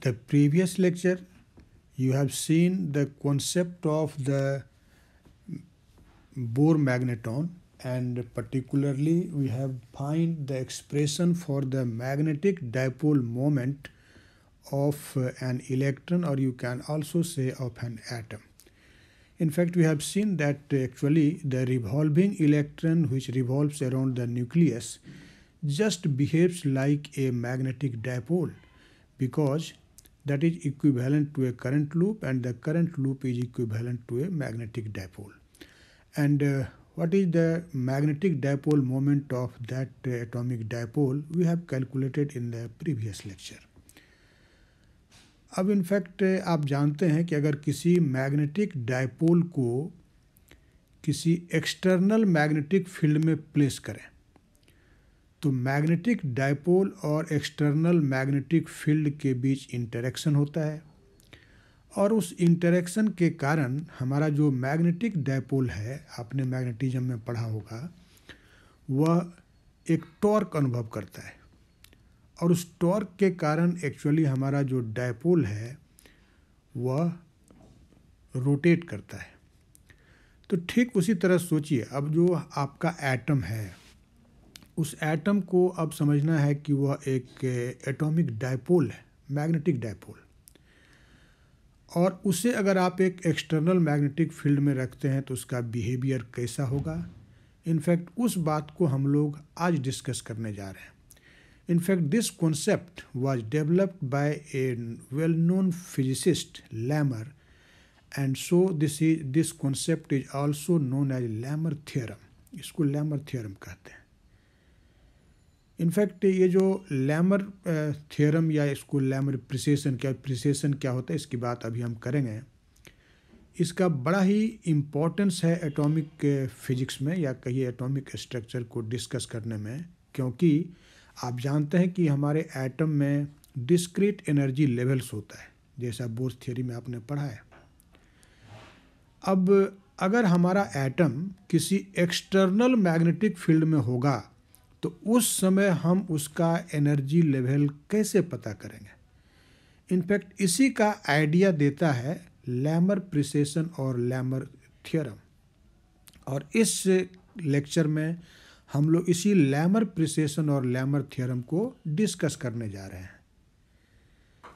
the previous lecture you have seen the concept of the Bohr magneton and particularly we have find the expression for the magnetic dipole moment of uh, an electron or you can also say of an atom. In fact, we have seen that actually the revolving electron which revolves around the nucleus just behaves like a magnetic dipole because that is equivalent to a current loop and the current loop is equivalent to a magnetic dipole. And uh, what is the magnetic dipole moment of that uh, atomic dipole we have calculated in the previous lecture. अब in fact आप जानते हैं कि अगर किसी magnetic dipole को किसी external magnetic field में प्लेस करें तो मैग्नेटिक डायपोल और एक्सटर्नल मैग्नेटिक फील्ड के बीच इंटरेक्शन होता है और उस इंटरेक्शन के कारण हमारा जो मैग्नेटिक डायपोल है आपने मैग्नेटिज्म में पढ़ा होगा वह एक टॉर्क अनुभव करता है और उस टॉर्क के कारण एक्चुअली हमारा जो डायपोल है वह रोटेट करता है तो ठीक उसी तरह सोचिए अब जो आपका एटम है उस एटम को अब समझना है कि वह एक एटॉमिक eh, डायपोल है मैग्नेटिक डायपोल और उसे अगर आप एक एक्सटर्नल मैग्नेटिक फील्ड में रखते हैं तो उसका बिहेवियर कैसा होगा इनफैक्ट उस बात को हम लोग आज डिस्कस करने जा रहे हैं in fact this concept was developed by a well known physicist Larmor and so this is this concept is also known as Larmor theorem इसको लैमर थियरम कहते हैं इनफैक्ट ये जो लैमर थ्योरम या इसको लैमर प्रिसेशन क्या प्रिसेशन क्या होता है इसकी बात अभी हम करेंगे इसका बड़ा ही इम्पोर्टेंस है एटॉमिक फिजिक्स में या कहिए एटॉमिक स्ट्रक्चर को डिस्कस करने में क्योंकि आप जानते हैं कि हमारे एटम में डिस्क्रीट एनर्जी लेवल्स होता है जैसा बोर्स थियोरी में आपने पढ़ा है अब अगर हमारा एटम किसी एक्सटर्नल मैग्नेटिक फील्ड में होगा तो उस समय हम उसका एनर्जी लेवल कैसे पता करेंगे इनफैक्ट इसी का आइडिया देता है लैमर प्रिसेशन और लैमर थ्योरम और इस लेक्चर में हम लोग इसी लैमर प्रिसेशन और लैमर थ्योरम को डिस्कस करने जा रहे हैं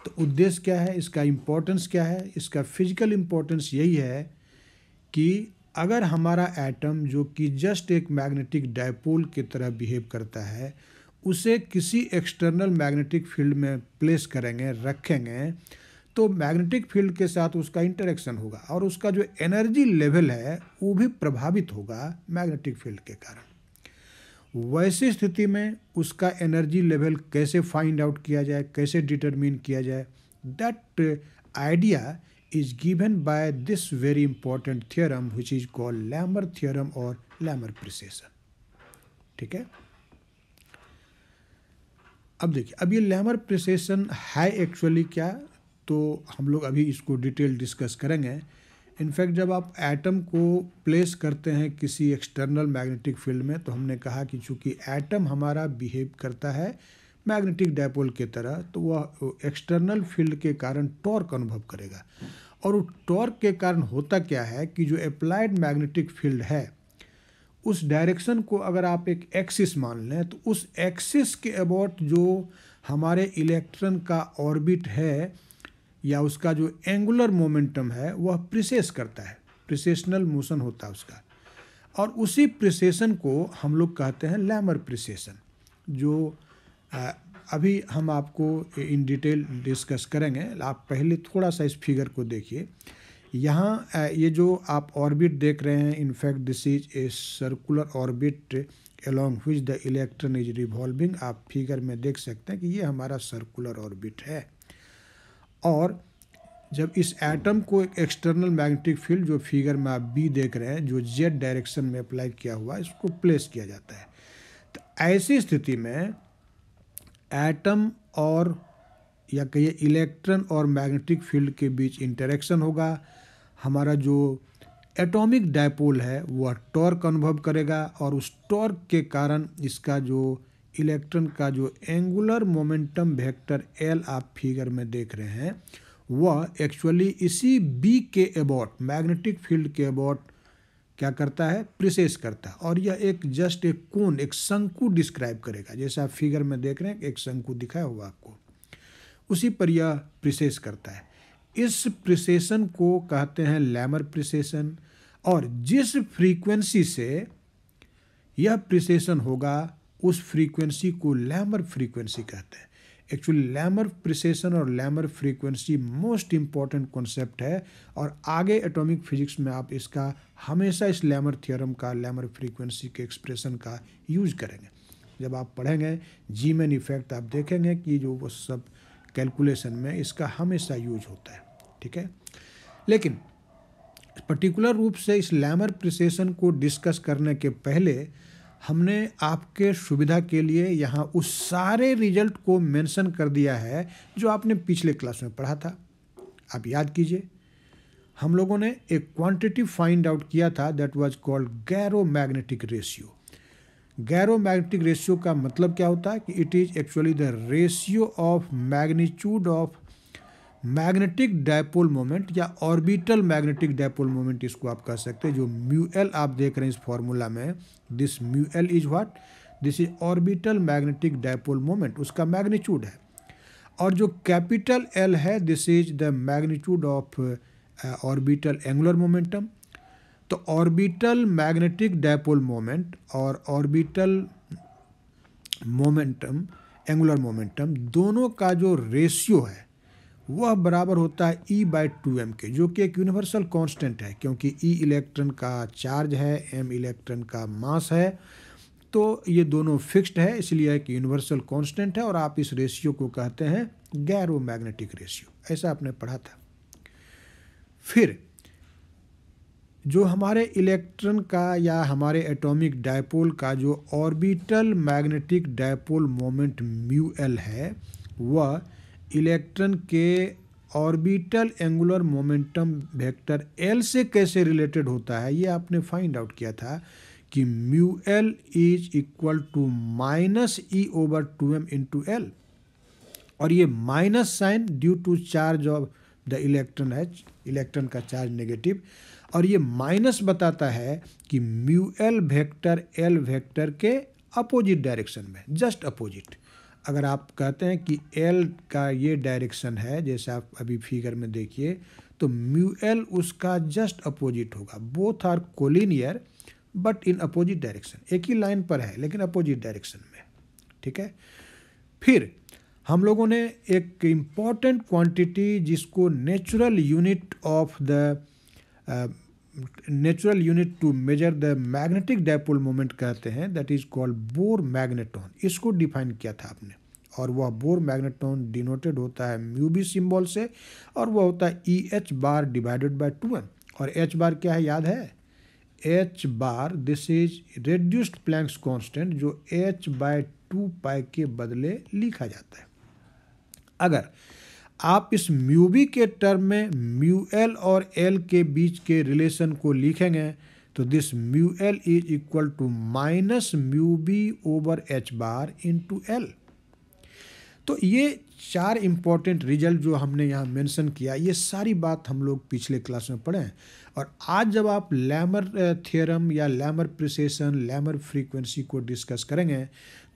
तो उद्देश्य क्या है इसका इम्पोर्टेंस क्या है इसका फिजिकल इम्पोर्टेंस यही है कि अगर हमारा एटम जो कि जस्ट एक मैग्नेटिक डायपोल की तरह बिहेव करता है उसे किसी एक्सटर्नल मैग्नेटिक फील्ड में प्लेस करेंगे रखेंगे तो मैग्नेटिक फील्ड के साथ उसका इंटरेक्शन होगा और उसका जो एनर्जी लेवल है वो भी प्रभावित होगा मैग्नेटिक फील्ड के कारण वैसी स्थिति में उसका एनर्जी लेवल कैसे फाइंड आउट किया जाए कैसे डिटरमिन किया जाए that idea is given by this very important theorem which is called Lammer theorem or Lammer precession. ठीक है अब देखिए अब ये लैमर प्रिसेशन है एक्चुअली क्या तो हम लोग अभी इसको डिटेल डिस्कस करेंगे इनफैक्ट जब आप एटम को प्लेस करते हैं किसी एक्सटर्नल मैग्नेटिक फील्ड में तो हमने कहा कि चूंकि एटम हमारा बिहेव करता है मैग्नेटिक डायपोल की तरह तो वह एक्सटर्नल फील्ड के कारण टॉर्क अनुभव करेगा और उस टॉर्क के कारण होता क्या है कि जो अप्लाइड मैग्नेटिक फील्ड है उस डायरेक्शन को अगर आप एक एक्सिस मान लें तो उस एक्सिस के अबाउट जो हमारे इलेक्ट्रॉन का ऑर्बिट है या उसका जो एंगुलर मोमेंटम है वह प्रिसेस करता है प्रिसेशनल मोशन होता है उसका और उसी प्रिसेशन को हम लोग कहते हैं लैमर प्रिसेशन जो अभी हम आपको इन डिटेल डिस्कस करेंगे आप पहले थोड़ा सा इस फिगर को देखिए यहाँ ये जो आप ऑर्बिट देख रहे हैं in fact this is a circular orbit along which the electron is revolving आप फिगर में देख सकते हैं कि ये हमारा सर्कुलर ऑर्बिट है और जब इस एटम को एक एक्सटर्नल मैग्नेटिक फील्ड जो फिगर में आप बी देख रहे हैं जो जेड डायरेक्शन में अप्लाई किया हुआ इसको प्लेस किया जाता है तो ऐसी स्थिति में एटम और या कहिए इलेक्ट्रॉन और मैग्नेटिक फील्ड के बीच इंटरेक्शन होगा हमारा जो एटॉमिक डायपोल है वह टॉर्क अनुभव करेगा और उस टॉर्क के कारण इसका जो इलेक्ट्रॉन का जो एंगुलर मोमेंटम वेक्टर एल आप फिगर में देख रहे हैं वह एक्चुअली इसी बी के अबाउट मैग्नेटिक फील्ड के अबाउट क्या करता है प्रिसेस करता है और यह एक जस्ट एक कोन एक शंकु डिस्क्राइब करेगा जैसे आप फिगर में देख रहे हैं एक शंकु दिखाया होगा आपको उसी पर यह प्रिसेस करता है इस प्रिसेशन को कहते हैं लैमर प्रिसेशन और जिस फ्रीक्वेंसी से यह प्रिसेशन होगा उस फ्रीक्वेंसी को लैमर फ्रीक्वेंसी कहते हैं एक्चुअली लैमर प्रिसेशन और Larmor frequency most important concept है और आगे एटॉमिक फिजिक्स में आप इसका हमेशा इस लैमर थ्योरम का लैमर फ्रीक्वेंसी के एक्सप्रेशन का यूज करेंगे जब आप पढ़ेंगे जी मैन इफेक्ट आप देखेंगे कि जो वो सब कैलकुलेशन में इसका हमेशा यूज होता है ठीक है लेकिन पर्टिकुलर रूप से इस लैमर प्रिसेशन को डिस्कस करने के पहले हमने आपके सुविधा के लिए यहाँ उस सारे रिजल्ट को मेंशन कर दिया है जो आपने पिछले क्लास में पढ़ा था आप याद कीजिए हम लोगों ने एक क्वांटिटी फाइंड आउट किया था that was called gyromagnetic ratio gyromagnetic ratio का मतलब क्या होता है कि it is actually the ratio of magnitude of magnetic dipole moment या ऑर्बिटल मैग्नेटिक डायपोल मोमेंट इसको आप कह सकते हैं जो म्यू एल आप देख रहे हैं इस फॉर्मूला में this mu L is what this is orbital magnetic dipole moment उसका मैग्नीट्यूड है और जो कैपिटल एल है this is the magnitude of orbital angular momentum तो ऑर्बिटल मैग्नेटिक डायपोल मोमेंट और ऑर्बिटल मोमेंटम एंगुलर मोमेंटम दोनों का जो रेशियो है वह बराबर होता है ई बाई टू एम के जो कि एक यूनिवर्सल कांस्टेंट है क्योंकि ई e इलेक्ट्रॉन का चार्ज है एम इलेक्ट्रॉन का मास है तो ये दोनों फिक्स्ड है इसलिए एक यूनिवर्सल कांस्टेंट है और आप इस रेशियो को कहते हैं मैग्नेटिक रेशियो ऐसा आपने पढ़ा था फिर जो हमारे इलेक्ट्रॉन का या हमारे एटॉमिक डायपोल का जो orbital magnetic dipole moment mu L है वह इलेक्ट्रॉन के orbital angular momentum vector L से कैसे रिलेटेड होता है ये आपने फाइंड आउट किया था कि mu L is equal to minus E over two M to L और ये minus sign due to charge of the electron है इलेक्ट्रॉन का चार्ज नेगेटिव और ये माइनस बताता है कि mu L vector L vector के अपोजिट डायरेक्शन में जस्ट अपोजिट अगर आप कहते हैं कि एल का ये डायरेक्शन है जैसे आप अभी फिगर में देखिए तो म्यू एल उसका जस्ट अपोजिट होगा both are collinear but in opposite direction एक ही लाइन पर है लेकिन अपोजिट डायरेक्शन में ठीक है फिर हम लोगों ने एक इम्पॉर्टेंट क्वांटिटी जिसको natural unit of the natural unit to measure the magnetic dipole moment कहते हैं that is called Bohr magneton इसको डिफाइन किया था आपने और वह बोर मैग्नेटॉन डिनोटेड होता है म्यूबी सिम्बॉल से और वह होता है E H bar divided by two M और एच बार क्या है याद है H bar this is reduced Planck's constant जो एच बाय टू पाई के बदले लिखा जाता है अगर आप इस म्यू बी के टर्म में म्यू एल और एल के बीच के रिलेशन को लिखेंगे तो this mu L is equal to minus mu B over H bar into L तो ये चार इम्पॉर्टेंट रिजल्ट जो हमने यहाँ मेंशन किया ये सारी बात हम लोग पिछले क्लास में पढ़े हैं और आज जब आप लैमर थ्योरम या लैमर प्रिसेशन लैमर फ्रीक्वेंसी को डिस्कस करेंगे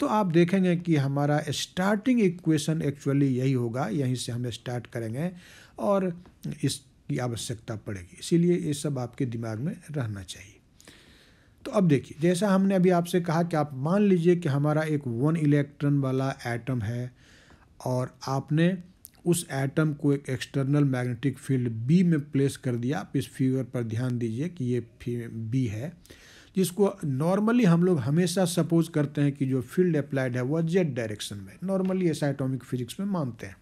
तो आप देखेंगे कि हमारा स्टार्टिंग इक्वेशन एक्चुअली यही होगा यहीं से हम स्टार्ट करेंगे और इसकी आवश्यकता पड़ेगी इसीलिए ये सब आपके दिमाग में रहना चाहिए तो अब देखिए जैसा हमने अभी आपसे कहा कि आप मान लीजिए कि हमारा एक वन इलेक्ट्रॉन वाला एटम है और आपने उस एटम को एक एक्सटर्नल मैग्नेटिक फील्ड बी में प्लेस कर दिया आप इस फिगर पर ध्यान दीजिए कि ये बी है जिसको नॉर्मली हम लोग हमेशा सपोज करते हैं कि जो फील्ड अप्लाइड है वह जेड डायरेक्शन में नॉर्मली ऐसा एटोमिक फिजिक्स में मानते हैं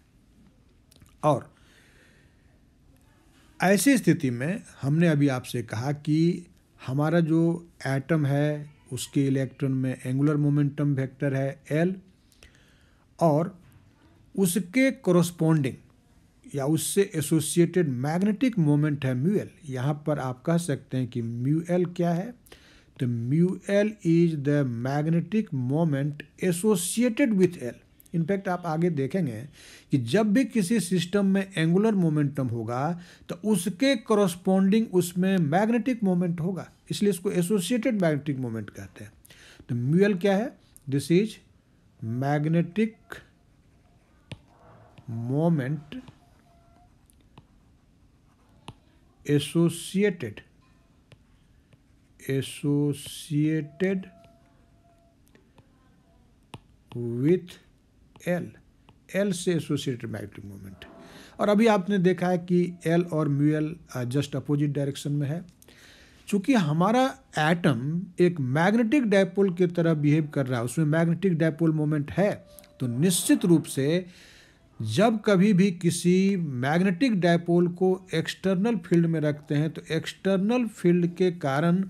और ऐसी स्थिति में हमने अभी आपसे कहा कि हमारा जो एटम है उसके इलेक्ट्रॉन में एंगुलर मोमेंटम वेक्टर है एल और उसके कोरोस्पोंडिंग या उससे एसोसिएटेड मैग्नेटिक मोमेंट है म्यूएल यहाँ पर आप कह सकते हैं कि म्यू एल क्या है तो mu L is the magnetic moment associated with L in fact आप आगे देखेंगे कि जब भी किसी सिस्टम में एंगुलर मोमेंटम होगा तो उसके करस्पॉन्डिंग उसमें मैग्नेटिक मोमेंट होगा इसलिए इसको एसोसिएटेड मैग्नेटिक मोमेंट कहते हैं तो म्यूएल क्या है this is magnetic moment associated associated with L L से एसोसिएटेड मैग्नेटिक मोमेंट और अभी आपने देखा है कि L और mu L just opposite direction में है चूंकि हमारा एटम एक मैग्नेटिक डायपोल की तरह बिहेव कर रहा है उसमें मैग्नेटिक डायपोल मोमेंट है तो निश्चित रूप से जब कभी भी किसी मैग्नेटिक डायपोल को एक्सटर्नल फील्ड में रखते हैं तो एक्सटर्नल फील्ड के कारण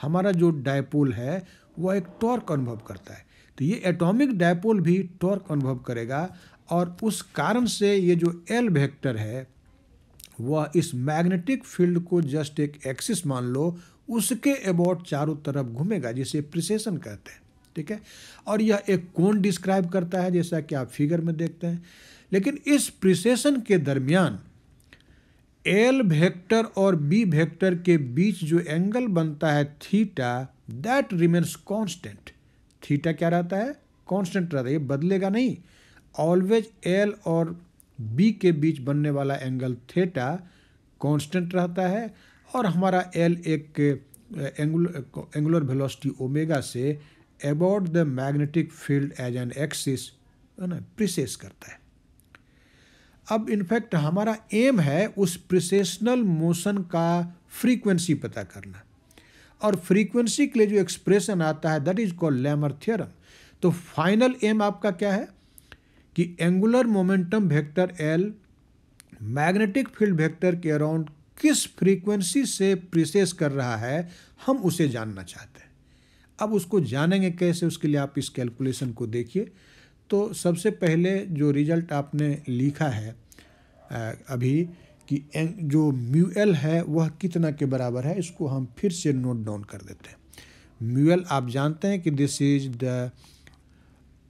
हमारा जो डायपोल है वह एक टॉर्क अनुभव करता है तो ये एटॉमिक डायपोल भी टॉर्क अनुभव करेगा और उस कारण से ये जो एल वेक्टर है वह इस मैग्नेटिक फील्ड को जस्ट एक एक्सिस मान लो उसके अबाउट चारों तरफ घूमेगा जिसे प्रिसेशन कहते हैं ठीक है और यह एक कोण डिस्क्राइब करता है जैसा कि आप फिगर में देखते हैं लेकिन इस प्रिसेशन के दरमियान एल वेक्टर और बी वेक्टर के बीच जो एंगल बनता है theta that remains constant theta क्या रहता है कांस्टेंट रहता है ये बदलेगा नहीं ऑलवेज एल और बी के बीच बनने वाला एंगल थीटा कांस्टेंट रहता है और हमारा एल एक एंगुलर एंगुलर वेलोसिटी ओमेगा से about the magnetic field as an axis है ना प्रिसेस करता है अब इनफैक्ट हमारा एम है उस प्रिसेशनल मोशन का फ्रीक्वेंसी पता करना और फ्रीक्वेंसी के लिए जो एक्सप्रेशन आता है that is called Larmor theorem तो फाइनल एम आपका क्या है कि angular momentum vector L magnetic field vector के अराउंड किस फ्रीक्वेंसी से प्रिसेस कर रहा है हम उसे जानना चाहते हैं अब उसको जानेंगे कैसे उसके लिए आप इस कैलकुलेशन को देखिए तो सबसे पहले जो रिजल्ट आपने लिखा है अभी कि जो म्यूएल है वह कितना के बराबर है इसको हम फिर से नोट डाउन कर देते हैं म्यूएल आप जानते हैं कि this is the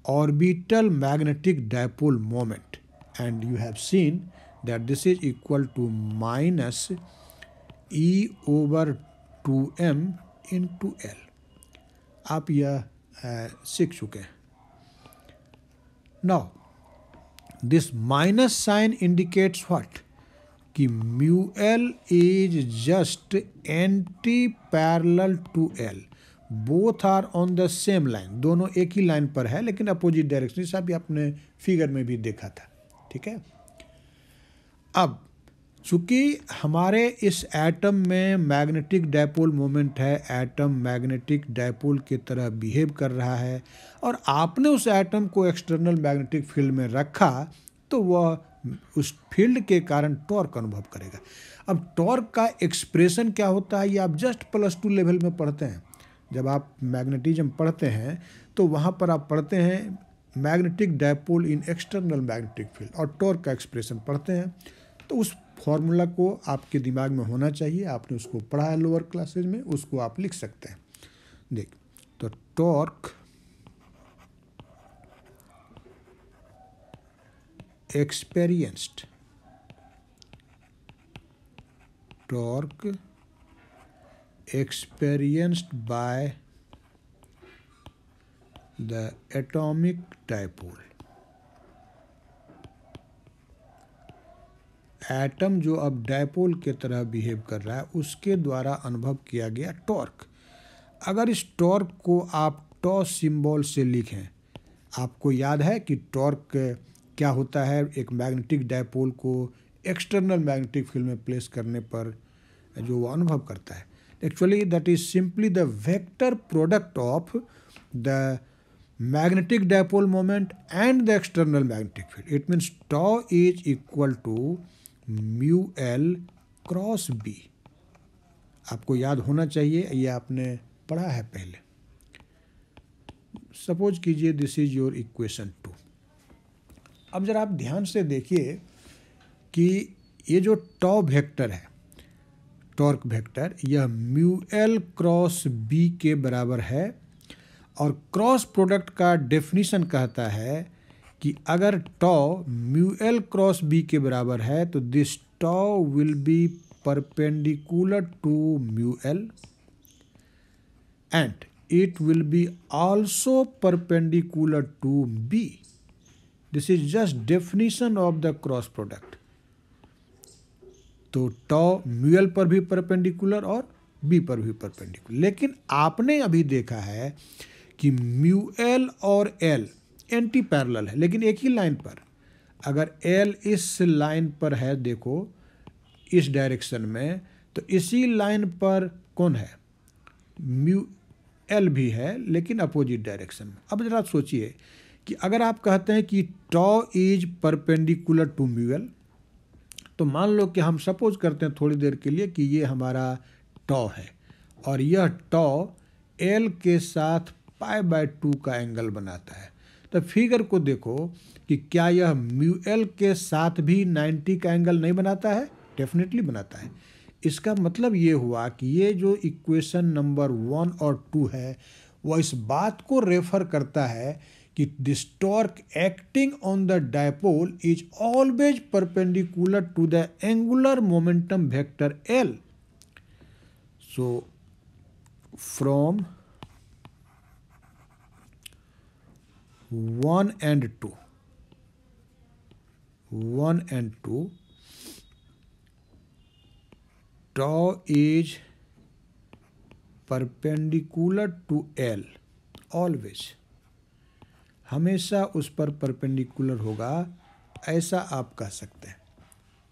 orbital magnetic dipole moment and you have seen that this is equal to minus E over two M in into L आप यह सीख चुके हैं now this minus sign indicates what कि mu L is just antiparallel to L both are on the same line दोनों एक ही line पर है लेकिन अपोजिट डायरेक्शन जैसा भी आपने फिगर में भी देखा था ठीक है अब चूँकि हमारे इस एटम में मैग्नेटिक डायपोल मोमेंट है एटम मैग्नेटिक डायपोल की तरह बिहेव कर रहा है और आपने उस एटम को एक्सटर्नल मैग्नेटिक फील्ड में रखा तो वह उस फील्ड के कारण टॉर्क अनुभव करेगा अब टॉर्क का एक्सप्रेशन क्या होता है ये आप जस्ट प्लस टू लेवल में पढ़ते हैं जब आप मैग्नेटिज्म पढ़ते हैं तो वहाँ पर आप पढ़ते हैं magnetic dipole in external magnetic field और टॉर्क का एक्सप्रेशन पढ़ते हैं तो उस फॉर्मूला को आपके दिमाग में होना चाहिए आपने उसको पढ़ा है लोअर क्लासेज में उसको आप लिख सकते हैं देख तो torque experienced torque experienced by the atomic dipole atom जो अब डायपोल के तरह बिहेव कर रहा है उसके द्वारा अनुभव किया गया टॉर्क अगर इस टॉर्क को आप टॉ सिंबल से लिखें आपको याद है कि टॉर्क क्या होता है एक मैग्नेटिक डायपोल को एक्सटर्नल मैग्नेटिक फील्ड में प्लेस करने पर जो वो अनुभव करता है actually that is simply the vector product of the magnetic dipole moment and the external magnetic field it means tau is equal to mu L cross B आपको याद होना चाहिए ये आपने पढ़ा है पहले सपोज कीजिए this is your equation two अब जरा आप ध्यान से देखिए कि ये जो टॉ वेक्टर है टॉर्क वेक्टर यह म्यू एल क्रॉस बी के बराबर है और क्रॉस प्रोडक्ट का डेफिनेशन कहता है कि अगर tau mu L cross B के बराबर है तो this tau will be perpendicular to mu L and it will be also perpendicular to B this is just definition of the cross product तो टॉ म्यू एल पर भी perpendicular और B पर भी परपेंडिकुलर लेकिन आपने अभी देखा है कि म्यू एल और एल एंटी पैरल है लेकिन एक ही लाइन पर अगर एल इस लाइन पर है देखो इस डायरेक्शन में तो इसी लाइन पर कौन है म्यू एल भी है लेकिन अपोजिट डायरेक्शन में अब जरा सोचिए कि अगर आप कहते हैं कि tau is perpendicular to mu L तो मान लो कि हम सपोज करते हैं थोड़ी देर के लिए कि ये हमारा टॉ है और यह टॉ एल के साथ पाई बाय टू का एंगल बनाता है तो फिगर को देखो कि क्या यह म्यू एल के साथ भी 90 का एंगल नहीं बनाता है डेफिनेटली बनाता है इसका मतलब ये हुआ कि ये जो इक्वेशन नंबर वन और टू है वह इस बात को रेफर करता है कि this torque acting on the dipole is always perpendicular to the angular momentum vector L so from one and two one and two tau is perpendicular to L always हमेशा उस पर परपेंडिकुलर होगा ऐसा आप कह सकते हैं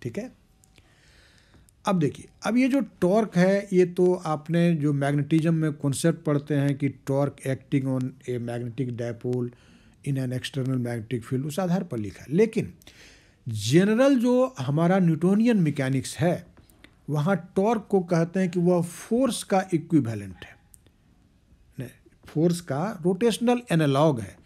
ठीक है अब देखिए अब ये जो टॉर्क है ये तो आपने जो मैग्नेटिज्म में कॉन्सेप्ट पढ़ते हैं कि torque acting on a magnetic dipole in an external magnetic field उस आधार पर लिखा है लेकिन जनरल जो हमारा न्यूटोनियन मैकेनिक्स है वहाँ टॉर्क को कहते हैं कि वह फोर्स का इक्विवेलेंट है फोर्स का रोटेशनल एनालॉग है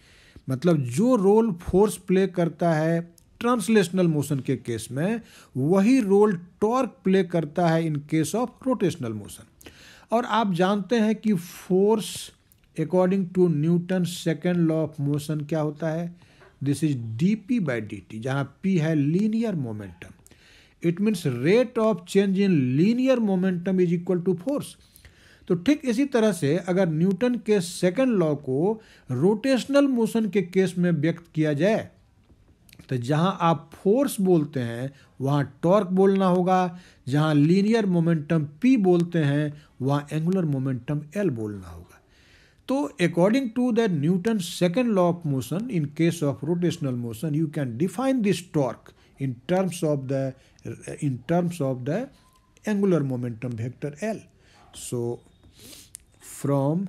मतलब जो रोल फोर्स प्ले करता है ट्रांसलेशनल मोशन के केस में वही रोल टॉर्क प्ले करता है in case of rotational motion और आप जानते हैं कि force according to Newton second law of motion क्या होता है this is D P by D T जहाँ पी है linear momentum it means rate of change in linear momentum is equal to force तो ठीक इसी तरह से अगर न्यूटन के सेकेंड लॉ को रोटेशनल मोशन के केस में व्यक्त किया जाए तो जहाँ आप फोर्स बोलते हैं वहाँ टॉर्क बोलना होगा जहाँ लीनियर मोमेंटम पी बोलते हैं वहाँ एंगुलर मोमेंटम एल बोलना होगा So according to the Newton's second law of motion in case of rotational motion you can define this torque in terms of the in terms of the angular momentum vector L. So from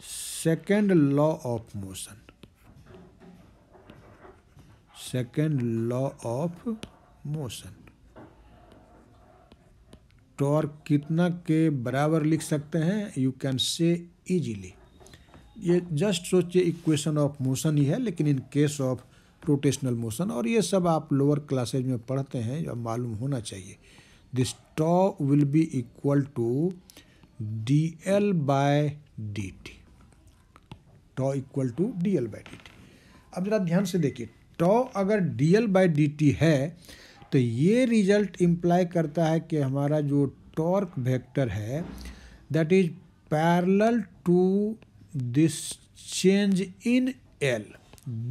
second law of motion second law of motion torque कितना के बराबर लिख सकते हैं you can say easily ये just सोचिए equation of motion ही है लेकिन in case of rotational motion और ये सब आप लोअर क्लासेज में पढ़ते हैं जो मालूम होना चाहिए this tau will be equal to D L by D T tau equal to D L by D T अब ज़रा ध्यान से देखिए टॉ अगर D L by D T है तो ये रिजल्ट इम्प्लाई करता है कि हमारा जो टॉर्क वेक्टर है that is parallel to this change in L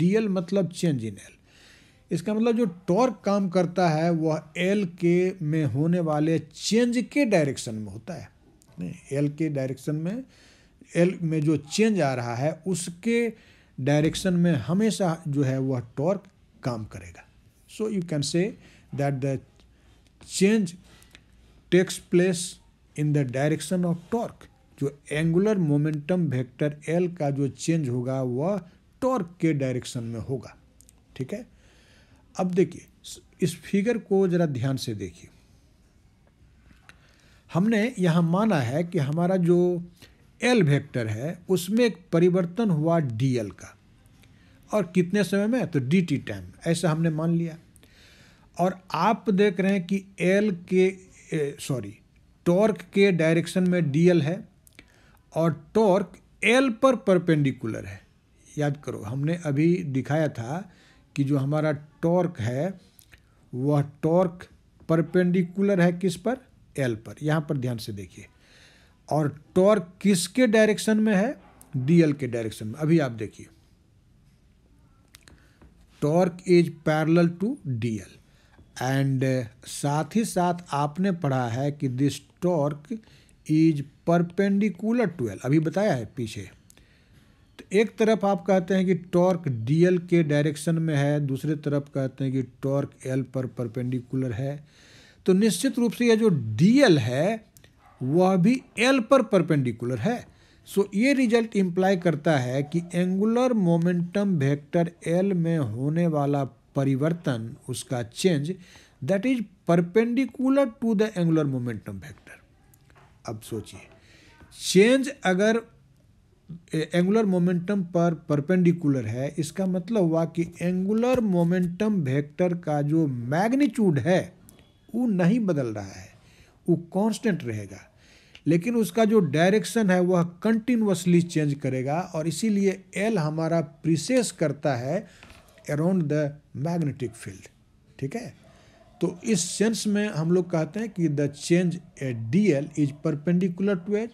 D L मतलब चेंज इन एल इसका मतलब जो टॉर्क काम करता है वह एल के में होने वाले चेंज के डायरेक्शन में होता है नहीं एल के डायरेक्शन में एल में जो चेंज आ रहा है उसके डायरेक्शन में हमेशा जो है वह टॉर्क काम करेगा so you can say that the change takes place in the direction of torque जो एंगुलर मोमेंटम वेक्टर एल का जो चेंज होगा वह टॉर्क के डायरेक्शन में होगा ठीक है अब देखिए इस फिगर को ज़रा ध्यान से देखिए हमने यहाँ माना है कि हमारा जो एल वेक्टर है उसमें एक परिवर्तन हुआ डी एल का और कितने समय में तो डी टी टाइम ऐसा हमने मान लिया और आप देख रहे हैं कि एल के सॉरी टॉर्क के डायरेक्शन में डीएल है और टॉर्क एल पर परपेंडिकुलर है याद करो हमने अभी दिखाया था कि जो हमारा टॉर्क है वह टॉर्क परपेंडिकुलर है किस पर एल पर यहाँ पर ध्यान से देखिए और टॉर्क किसके डायरेक्शन में है डीएल के डायरेक्शन में अभी आप देखिए torque is parallel to D L and uh, साथ ही साथ आपने पढ़ा है कि this torque is perpendicular to L अभी बताया है पीछे तो एक तरफ आप कहते हैं कि टॉर्क डी एल के डायरेक्शन में है दूसरे तरफ कहते हैं कि टॉर्क एल पर परपेंडिकुलर है तो निश्चित रूप से यह जो डी एल है वह भी एल पर परपेंडिकुलर है सो so, ये रिजल्ट इम्प्लाई करता है कि एंगुलर मोमेंटम वेक्टर एल में होने वाला परिवर्तन उसका change that is perpendicular to the angular momentum vector अब सोचिए चेंज अगर एंगुलर मोमेंटम पर परपेंडिकुलर है इसका मतलब हुआ कि एंगुलर मोमेंटम वेक्टर का जो मैग्नीट्यूड है वो नहीं बदल रहा है वो कांस्टेंट रहेगा लेकिन उसका जो डायरेक्शन है वह कंटिन्यूसली चेंज करेगा और इसीलिए एल हमारा प्रिसेस करता है अराउंड द मैग्नेटिक फील्ड ठीक है तो इस सेंस में हम लोग कहते हैं कि the change at D L is perpendicular to L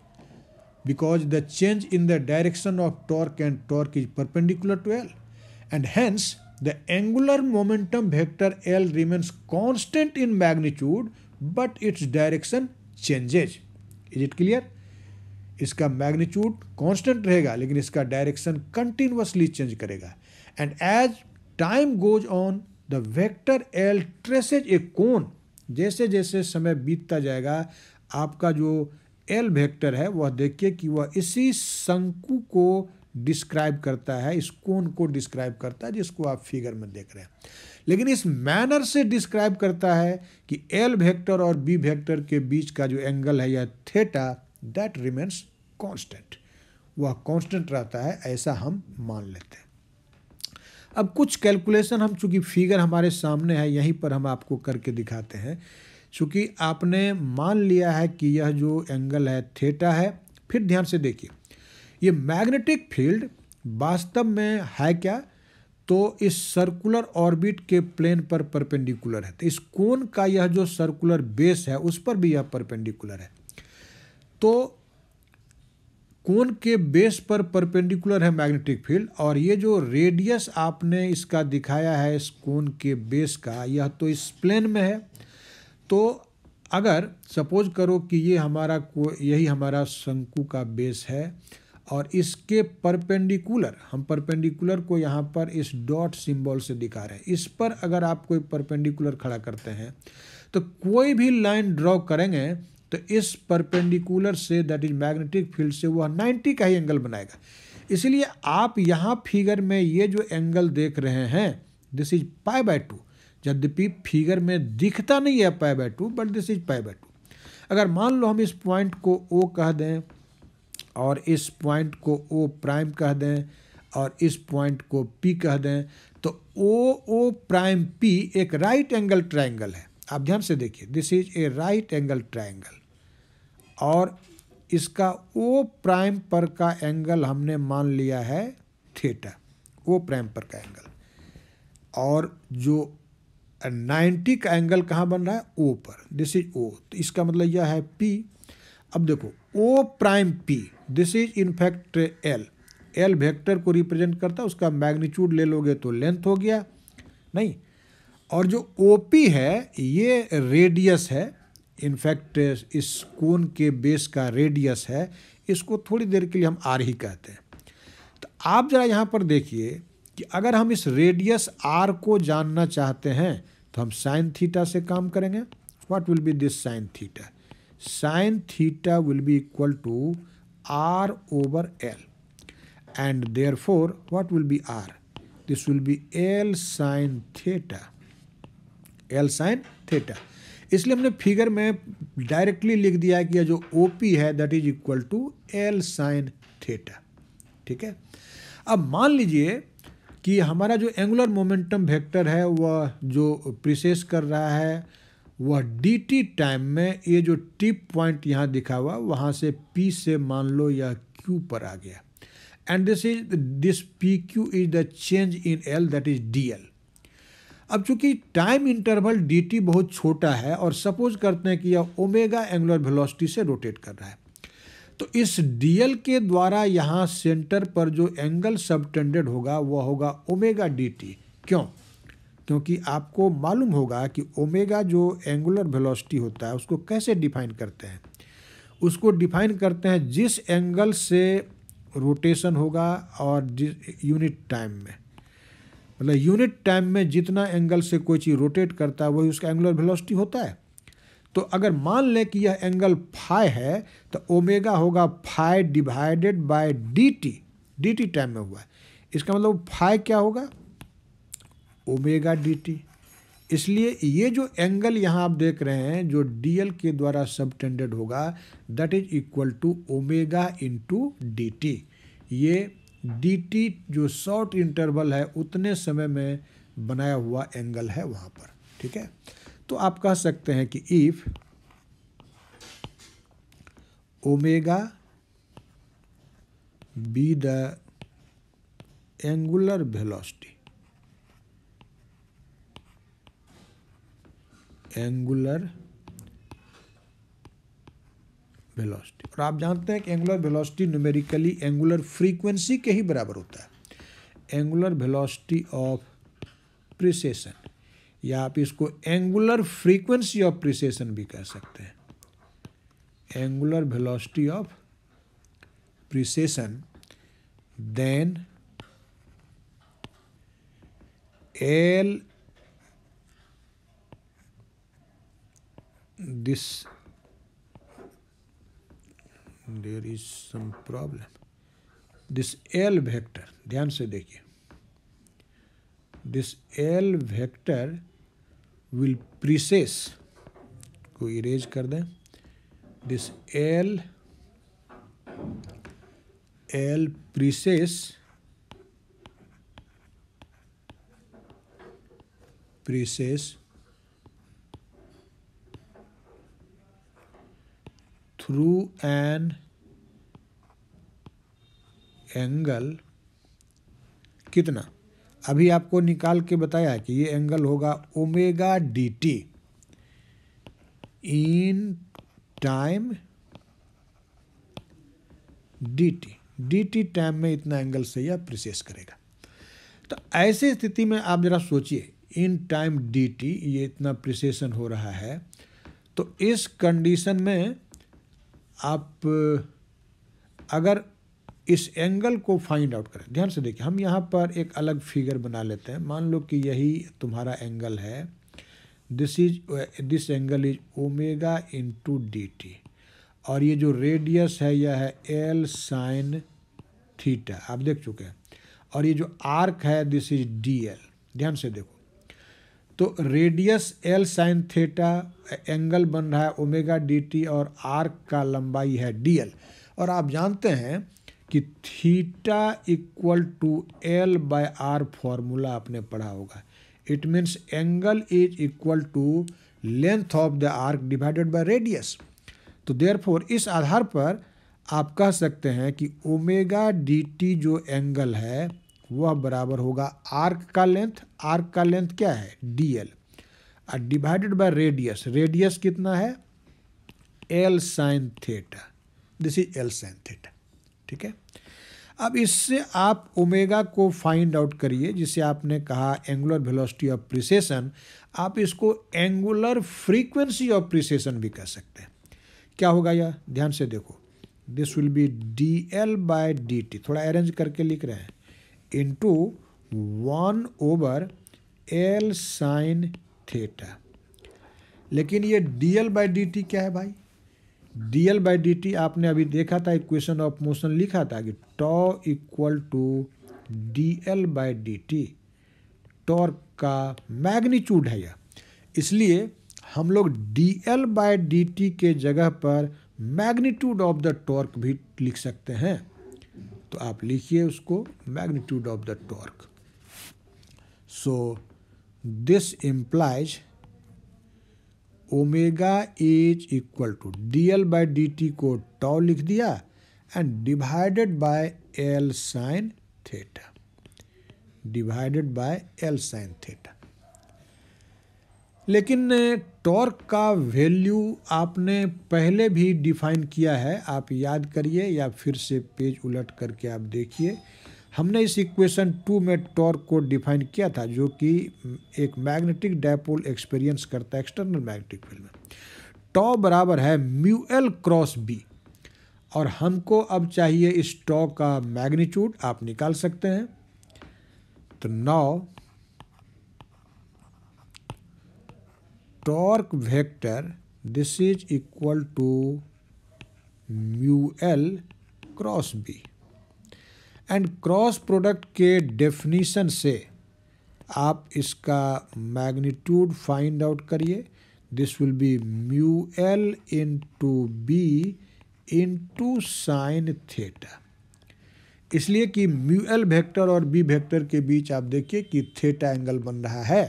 because the change in the direction of torque and torque is perpendicular to L and hence the angular momentum vector L remains constant in magnitude but its direction changes is it clear इसका magnitude constant रहेगा लेकिन इसका direction continuously change करेगा and as time goes on the vector L traces a cone जैसे जैसे समय बीतता जाएगा आपका जो एल वेक्टर है वह देखिए कि वह इसी शंकु को डिस्क्राइब करता है इस कोन को डिस्क्राइब करता है जिसको आप फिगर में देख रहे हैं लेकिन इस मैनर से डिस्क्राइब करता है कि एल वेक्टर और बी वेक्टर के बीच का जो एंगल है यह थेटा दैट रिमेंस कांस्टेंट वह कांस्टेंट रहता है ऐसा हम मान लेते हैं अब कुछ कैलकुलेशन हम चूँकि फिगर हमारे सामने है यहीं पर हम आपको करके दिखाते हैं चूंकि आपने मान लिया है कि यह जो एंगल है थेटा है फिर ध्यान से देखिए ये मैग्नेटिक फील्ड वास्तव में है क्या तो इस सर्कुलर ऑर्बिट के प्लेन पर परपेंडिकुलर है तो इस कोन का यह जो सर्कुलर बेस है उस पर भी यह परपेंडिकुलर है तो कोन के बेस पर परपेंडिकुलर है मैग्नेटिक फील्ड और ये जो रेडियस आपने इसका दिखाया है इस कोन के बेस का यह तो इस प्लेन में है तो अगर सपोज करो कि ये हमारा को यही हमारा शंकु का बेस है और इसके परपेंडिकुलर हम परपेंडिकुलर को यहाँ पर इस डॉट सिंबल से दिखा रहे हैं इस पर अगर आप कोई परपेंडिकुलर खड़ा करते हैं तो कोई भी लाइन ड्रॉ करेंगे तो इस perpendicular say that is magnetic field से वह 90 का ही एंगल बनाएगा इसलिए आप यहाँ फिगर में ये जो एंगल देख रहे हैं this is pi by two यद्यपि फिगर में दिखता नहीं है pi by two but this is pi by two अगर मान लो हम इस पॉइंट को ओ कह दें और इस पॉइंट को ओ प्राइम कह दें और इस पॉइंट को पी कह दें तो ओ ओ प्राइम पी एक राइट एंगल ट्राइंगल है आप ध्यान से देखिए this is a right angle triangle और इसका ओ प्राइम पर का एंगल हमने मान लिया है थीटा ओ प्राइम पर का एंगल और जो 90 का एंगल कहाँ बन रहा है ओ पर दिस इज ओ तो इसका मतलब यह है पी अब देखो O prime P this is in fact L L vector को रिप्रेजेंट करता है उसका मैग्नीट्यूड ले लोगे तो लेंथ हो गया नहीं और जो ओ पी है ये रेडियस है इनफैक्ट इस कोन के बेस का रेडियस है इसको थोड़ी देर के लिए हम आर ही कहते हैं तो आप ज़रा यहाँ पर देखिए कि अगर हम इस रेडियस आर को जानना चाहते हैं तो हम साइन थीटा से काम करेंगे what will be this sine theta sine theta will be equal to R over L and therefore what will be R this will be L sine theta L sine theta इसलिए हमने figure में directly लिख दिया कि जो O P है that is equal to L sine theta ठीक है अब मान लीजिए कि हमारा जो एंगुलर मोमेंटम वेक्टर है वह जो प्रिसेस कर रहा है वह डी टी टाइम में ये जो टिप पॉइंट यहाँ दिखा हुआ वहाँ से पी से मान लो यह क्यू पर आ गया and this is this P Q is the change in L that is D L अब चूंकि टाइम इंटरवल dt बहुत छोटा है और सपोज करते हैं कि यह ओमेगा एंगुलर वेलोसिटी से रोटेट कर रहा है तो इस डीएल के द्वारा यहाँ सेंटर पर जो एंगल सबटेंडेड होगा वह होगा ओमेगा dt क्यों क्योंकि आपको मालूम होगा कि ओमेगा जो एंगुलर वेलोसिटी होता है उसको कैसे डिफाइन करते हैं उसको डिफाइन करते हैं जिस एंगल से रोटेशन होगा और जिस यूनिट टाइम में मतलब यूनिट टाइम में जितना एंगल से कोई चीज़ रोटेट करता है वही उसका एंगुलर वेलोसिटी होता है तो अगर मान लें कि यह एंगल फाइ है तो ओमेगा होगा phi divided by D T D time में हुआ है इसका मतलब फाई क्या होगा ओमेगा डी टी इसलिए ये जो एंगल यहाँ आप देख रहे हैं जो डीएल के द्वारा सब होगा that is equal to omega into D T ये डी जो शॉर्ट इंटरवल है उतने समय में बनाया हुआ एंगल है वहाँ पर ठीक है तो आप कह सकते हैं कि if omega be the angular velocity angular velocity और आप जानते हैं कि angular velocity numerically angular frequency के ही बराबर होता है एंगुलर वेलोसिटी ऑफ प्रिसेशन या आप इसको एंगुलर फ्रीक्वेंसी ऑफ प्रिसेशन भी कह सकते हैं angular velocity of precession then L this there is some problem this L vector ध्यान से देखिए this L vector will precess को इरेज कर दें this L L precess precess through an angle कितना अभी आपको निकाल के बताया कि ये एंगल होगा omega D T in time D T D T D T time angle से यह प्रिसेस करेगा तो ऐसे स्थिति में आप जरा सोचिए इन टाइम डी टी ये इतना प्रिसेसन हो रहा है तो इस कंडीशन में आप अगर इस एंगल को फाइंड आउट करें ध्यान से देखिए हम यहाँ पर एक अलग फिगर बना लेते हैं मान लो कि यही तुम्हारा एंगल है this is this angle is omega into D T और ये जो रेडियस है यह है एल साइन थीटा आप देख चुके हैं और ये जो आर्क है दिस इज डी एल ध्यान से देखो तो radius L sine theta angle बन रहा है ओमेगा डी टी और आर्क का लंबाई है डी एल और आप जानते हैं कि theta equal to L by R formula आपने पढ़ा होगा it means angle is equal to length of the arc divided by radius तो देयरफॉर इस आधार पर आप कह सकते हैं कि ओमेगा डी टी जो एंगल है वह बराबर होगा आर्क का लेंथ आर्क का लेंथ क्या है डी एल और डिवाइडेड बाय रेडियस रेडियस कितना है L sine theta this is L sine theta ठीक है अब इससे आप ओमेगा को फाइंड आउट करिए जिसे आपने कहा एंगुलर वेलोसिटी ऑफ प्रिसेशन आप इसको एंगुलर फ्रीक्वेंसी ऑफ प्रिसेशन भी कह सकते हैं क्या होगा यह ध्यान से देखो this will be D L by D T थोड़ा अरेंज करके लिख रहे हैं into one over L sine theta लेकिन ये D L by D T क्या है भाई D L by D T आपने अभी देखा था इक्वेशन ऑफ मोशन लिखा था कि tau equal to D L by D T torque का मैग्नीट्यूड है यह इसलिए हम लोग D L by D T के जगह पर मैग्नीट्यूड ऑफ द टॉर्क भी लिख सकते हैं तो आप लिखिए उसको magnitude of the torque so this implies omega is equal to D L by D T को टॉ लिख दिया and divided by L sine theta divided by L sine theta लेकिन टॉर्क का वैल्यू आपने पहले भी डिफाइन किया है आप याद करिए या फिर से पेज उलट करके आप देखिए हमने इस इक्वेशन टू में टॉर्क को डिफाइन किया था जो कि एक मैग्नेटिक डायपोल एक्सपीरियंस करता है एक्सटर्नल मैग्नेटिक फील्ड में टॉ बराबर है म्यू एल क्रॉस बी और हमको अब चाहिए इस टॉ का मैग्नीट्यूड आप निकाल सकते हैं तो now torque vector this is equal to mu L cross B and cross product के डेफिनेशन से आप इसका मैग्नीट्यूड फाइंड आउट करिए this will be mu L in to be in to sign theta इसलिए कि म्यू एल वेक्टर और B vector के बीच आप देखिए कि थेटा एंगल बन रहा है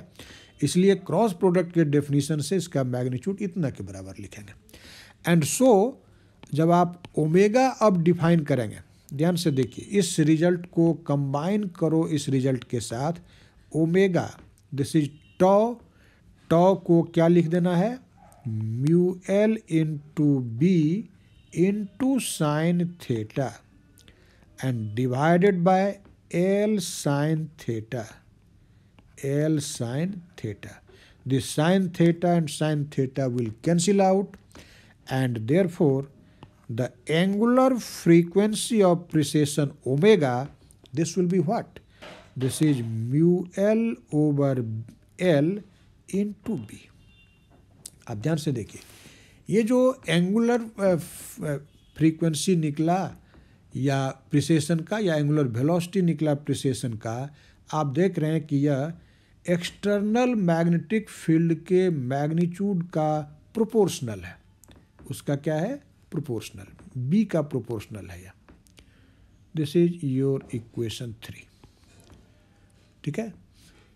इसलिए क्रॉस प्रोडक्ट के डेफिनेशन से इसका मैग्नीट्यूड इतना के बराबर लिखेंगे एंड सो so, जब आप ओमेगा अब डिफाइन करेंगे ध्यान से देखिए इस रिजल्ट को कंबाइन करो इस रिजल्ट के साथ omega this is tau tau को क्या लिख देना है mu L in to be in to sign theta and divided by L sine theta L sine theta. This sine theta and sine theta will cancel out and therefore the angular frequency of precession omega, this will be what? This is mu L over L into B. आप ध्यान से देखिए ये जो angular frequency निकला या precision का या एंगुलर वेलोसिटी निकला प्रिसेशन का आप देख रहे हैं कि यह एक्सटर्नल मैग्नेटिक फील्ड के मैग्नीट्यूड का प्रोपोर्शनल है उसका क्या है प्रोपोर्शनल बी का प्रोपोर्शनल है यह this is your equation three ठीक है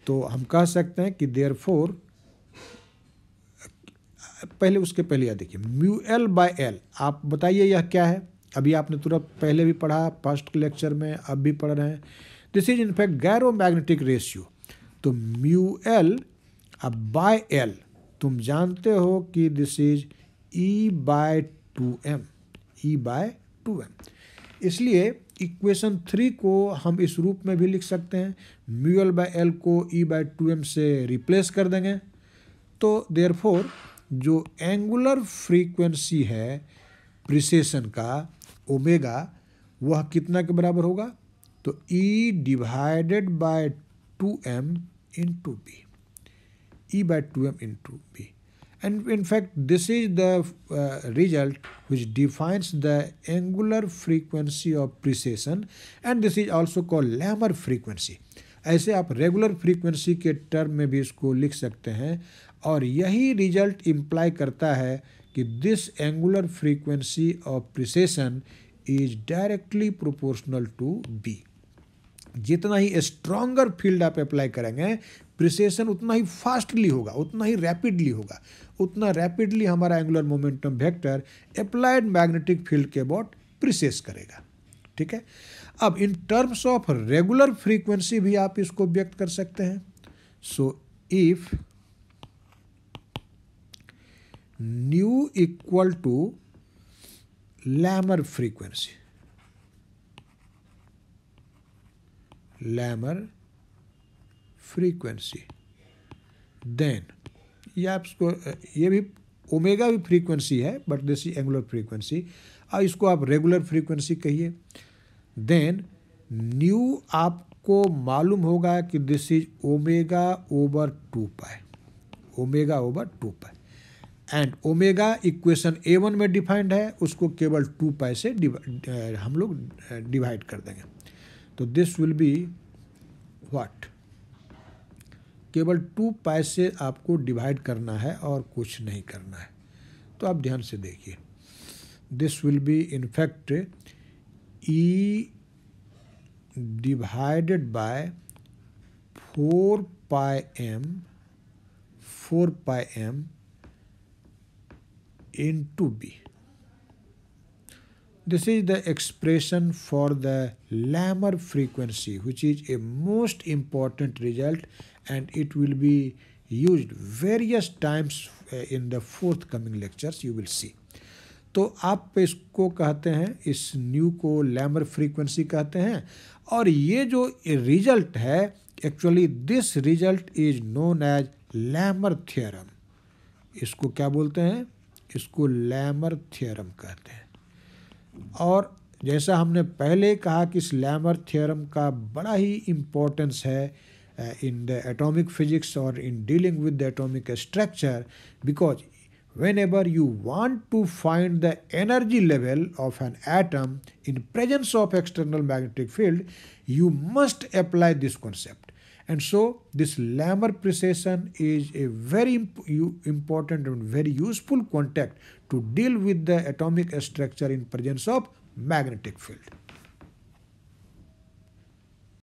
तो हम कह सकते हैं कि देयर फोर पहले उसके पहले यह देखिए म्यू एल बाय एल आप बताइए यह क्या है अभी आपने तुरंत पहले भी पढ़ा फर्स्ट लेक्चर में अब भी पढ़ रहे हैं this is in fact gyromagnetic ratio तो म्यू एल अब बाय एल तुम जानते हो कि this is E by two M E by two M इसलिए इक्वेशन थ्री को हम इस रूप में भी लिख सकते हैं म्यू एल बाय एल को ई बाय टू एम से रिप्लेस कर देंगे तो देयरफॉर जो एंगुलर फ्रीक्वेंसी है प्रिसेशन का ओमेगा वह कितना के बराबर होगा तो E divided by two M into B. E by 2m into B. And in fact, this is the uh, result which defines the angular frequency of precession and this is also called Lammer frequency. ऐसे आप regular frequency के term में भी इसको लिख सकते हैं और यही रिजल्ट इम्प्लाई करता है कि this angular frequency of precession is directly proportional to B जितना ही स्ट्रॉन्गर फील्ड आप अप्लाई करेंगे प्रिसेशन उतना ही फास्टली होगा उतना ही रैपिडली होगा उतना रैपिडली हमारा angular momentum vector applied magnetic field के अबाउट प्रिसेस करेगा ठीक है अब in terms of regular frequency भी आप इसको व्यक्त कर सकते हैं so if nu equal to Larmor frequency Larmor frequency then ये आपको ये भी ओमेगा भी फ्रीक्वेंसी है but this is angular frequency और इसको आप रेगुलर फ्रीक्वेंसी कहिए देन न्यू आपको मालूम होगा कि this is omega over two पाए omega over two pi and omega equation A one में डिफाइंड है उसको केवल टू पाए से हम लोग डिवाइड कर देंगे तो दिस विल बी व्हाट केवल टू पाई से आपको डिवाइड करना है और कुछ नहीं करना है तो आप ध्यान से देखिए this will be in fact E divided by four pi M four pi M in to बी This is the expression for the lamer frequency which is a most important result and it will be used various times in the forthcoming lectures you will see. तो आप इसको कहते हैं इस new को Lamar frequency कहते हैं और ये जो रिजल्ट है actually this result is known as Larmor theorem इसको क्या बोलते हैं इसको लैमर थ्योरम कहते हैं और जैसा हमने पहले कहा कि इस लैमर थ्योरम का बड़ा ही इम्पोर्टेंस है इन द एटॉमिक फिजिक्स और in dealing with the atomic structure because whenever you want to find the energy level of an atom in presence of external magnetic field you must apply this concept and so this Larmor precession is a very important and very useful contact to deal with the atomic structure in presence of magnetic field.